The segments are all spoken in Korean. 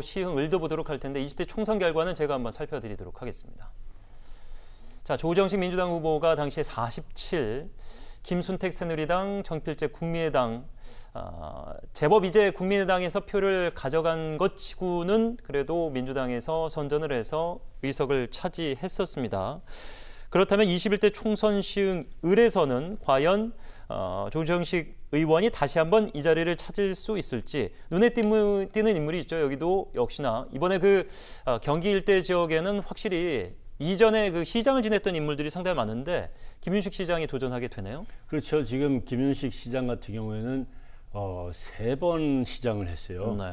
시흥 을도 보도록 할 텐데 20대 총선 결과는 제가 한번 살펴드리도록 하겠습니다. 자 조정식 민주당 후보가 당시에 47, 김순택 새누리당, 정필재 국민의당 어, 제법 이제 국민의당에서 표를 가져간 것 치고는 그래도 민주당에서 선전을 해서 의석을 차지했었습니다. 그렇다면 21대 총선 시흥 을에서는 과연 어, 조정식 의원이 다시 한번 이 자리를 찾을 수 있을지 눈에 띄는, 인물이 있죠. 여기도 역시나 이번에 그 어, 경기 일대 지역에는 확실히 이전에 그 시장을 지냈던 인물들이 상당히 많은데 김윤식 시장이 도전하게 되네요. 그렇죠. 지금 김윤식 시장 같은 경우에는 어, 세 번 시장을 했어요. 네.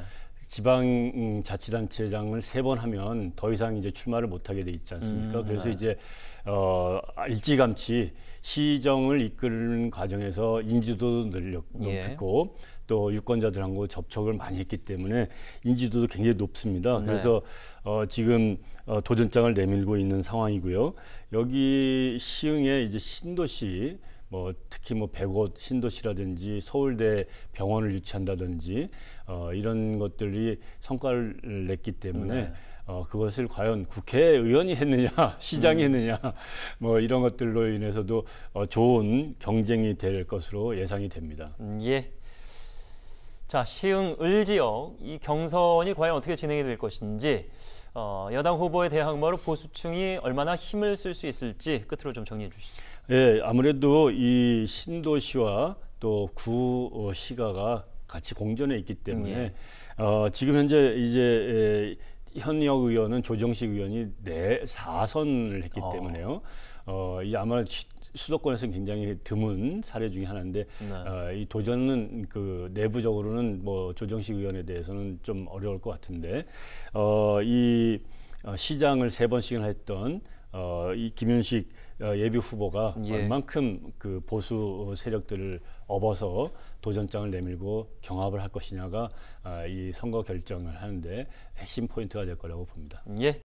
지방 자치단체장을 세 번 하면 더 이상 이제 출마를 못 하게 돼 있지 않습니까? 음, 그래서 네. 이제 어 일찌감치 시정을 이끄는 과정에서 인지도도 늘렸, 고 예. 또 유권자들하고 접촉을 많이 했기 때문에 인지도도 굉장히 높습니다. 네. 그래서 어, 지금 어, 도전장을 내밀고 있는 상황이고요. 여기 시흥에 이제 신도시 뭐 특히 뭐 백옷 신도시라든지 서울대 병원을 유치한다든지 어, 이런 것들이 성과를 냈기 때문에 네. 어, 그것을 과연 국회의원이 했느냐 시장이 음. 했느냐 뭐 이런 것들로 인해서도 어, 좋은 경쟁이 될 것으로 예상이 됩니다. 음, 예, 자, 시흥 을지역 이 경선이 과연 어떻게 진행이 될 것인지 어, 여당 후보의 대항마로 보수층이 얼마나 힘을 쓸 수 있을지 끝으로 좀 정리해 주시죠. 예, 아무래도 이 신도시와 또구 어, 시가가 같이 공존해 있기 때문에 예. 어, 지금 현재 이제 에, 예, 현역 의원은 조정식 의원이 네 사선을 했기 어. 때문에요. 어, 이 아마 수도권에서는 굉장히 드문 사례 중에 하나인데 네. 어, 이 도전은 그 내부적으로는 뭐 조정식 의원에 대해서는 좀 어려울 것 같은데 어, 이 어, 시장을 세 번씩이나 했던 어, 이 김윤식 어, 예비 후보가 예. 얼만큼 그 보수 세력들을 업어서 도전장을 내밀고 경합을 할 것이냐가 어, 이 선거 결정을 하는데 핵심 포인트가 될 거라고 봅니다. 예.